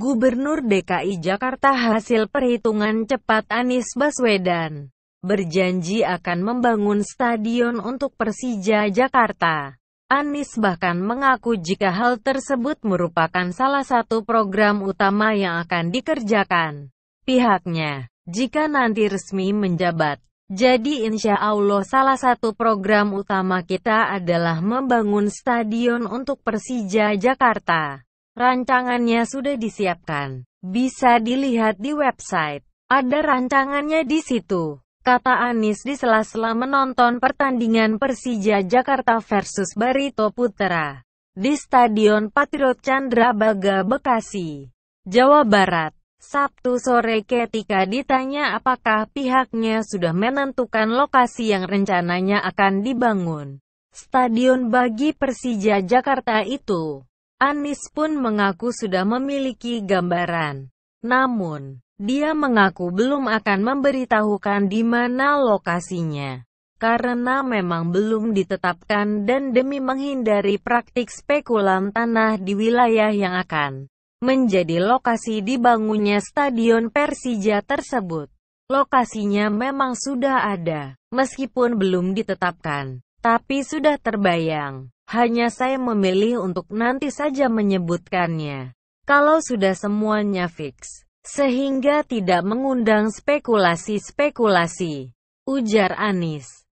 Gubernur DKI Jakarta hasil perhitungan cepat Anies Baswedan berjanji akan membangun stadion untuk Persija Jakarta. Anies bahkan mengaku jika hal tersebut merupakan salah satu program utama yang akan dikerjakan. Pihaknya, jika nanti resmi menjabat, jadi insya Allah salah satu program utama kita adalah membangun stadion untuk Persija Jakarta. Rancangannya sudah disiapkan. Bisa dilihat di website. Ada rancangannya di situ. Kata Anis di sela-sela menonton pertandingan Persija Jakarta versus Barito Putera di Stadion Patriot Baga Bekasi, Jawa Barat. Sabtu sore ketika ditanya apakah pihaknya sudah menentukan lokasi yang rencananya akan dibangun. Stadion bagi Persija Jakarta itu Anies pun mengaku sudah memiliki gambaran. Namun, dia mengaku belum akan memberitahukan di mana lokasinya. Karena memang belum ditetapkan dan demi menghindari praktik spekulan tanah di wilayah yang akan menjadi lokasi dibangunnya Stadion Persija tersebut. Lokasinya memang sudah ada, meskipun belum ditetapkan. Tapi sudah terbayang. Hanya saya memilih untuk nanti saja menyebutkannya. Kalau sudah semuanya fix. Sehingga tidak mengundang spekulasi-spekulasi. Ujar Anis.